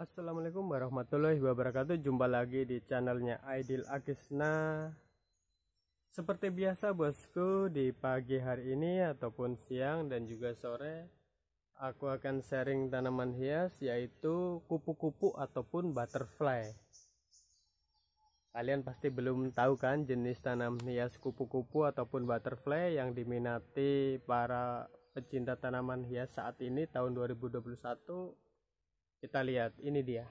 Assalamualaikum warahmatullahi wabarakatuh Jumpa lagi di channelnya Aidil Agisna Seperti biasa bosku Di pagi hari ini Ataupun siang dan juga sore Aku akan sharing tanaman hias Yaitu kupu-kupu Ataupun butterfly Kalian pasti belum tahu kan Jenis tanaman hias kupu-kupu Ataupun butterfly yang diminati Para pecinta tanaman hias Saat ini tahun 2021 kita lihat, ini dia.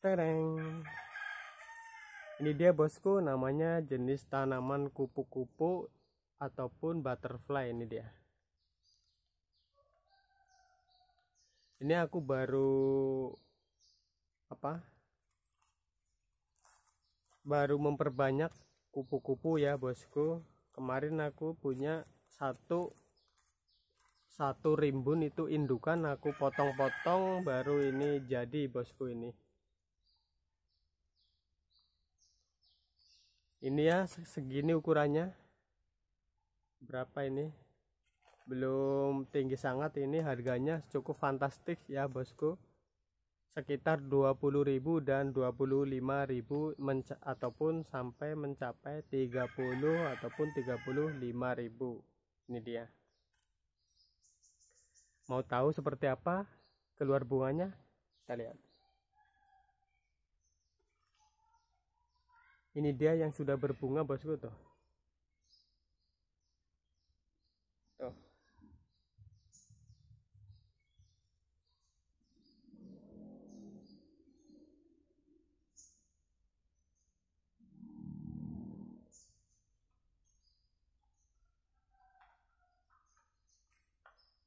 Tereng. Ini dia bosku, namanya jenis tanaman kupu-kupu ataupun butterfly ini dia. Ini aku baru apa? Baru memperbanyak kupu-kupu ya bosku. Kemarin aku punya satu satu rimbun itu indukan aku potong-potong baru ini jadi bosku ini ini ya segini ukurannya berapa ini belum tinggi sangat ini harganya cukup fantastik ya bosku sekitar 20.000 dan 25.000 ataupun sampai mencapai 30 ataupun 35.000 ini dia Mau tahu seperti apa keluar bunganya? Kita lihat. Ini dia yang sudah berbunga bosku tuh.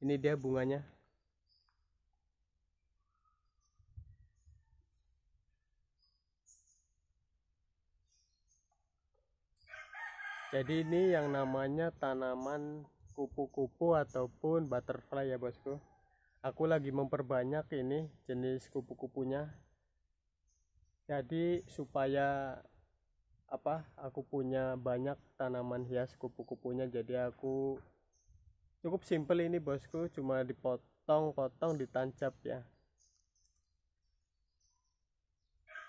ini dia bunganya jadi ini yang namanya tanaman kupu-kupu ataupun butterfly ya bosku aku lagi memperbanyak ini jenis kupu-kupunya jadi supaya apa aku punya banyak tanaman hias kupu-kupunya jadi aku cukup simple ini bosku cuma dipotong-potong ditancap ya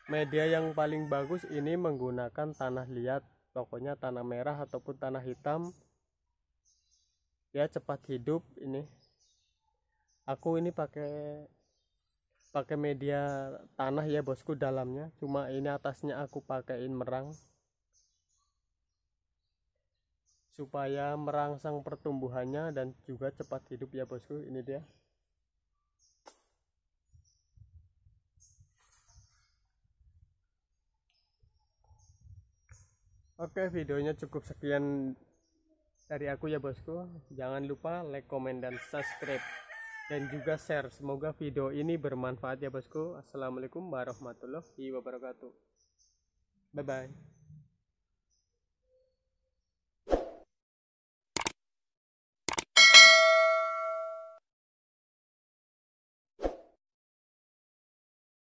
media yang paling bagus ini menggunakan tanah liat pokoknya tanah merah ataupun tanah hitam ya cepat hidup ini aku ini pakai pakai media tanah ya bosku dalamnya cuma ini atasnya aku pakaiin merang supaya merangsang pertumbuhannya dan juga cepat hidup ya bosku ini dia Oke videonya cukup sekian dari aku ya bosku jangan lupa like comment dan subscribe dan juga share semoga video ini bermanfaat ya bosku Assalamualaikum warahmatullahi wabarakatuh bye bye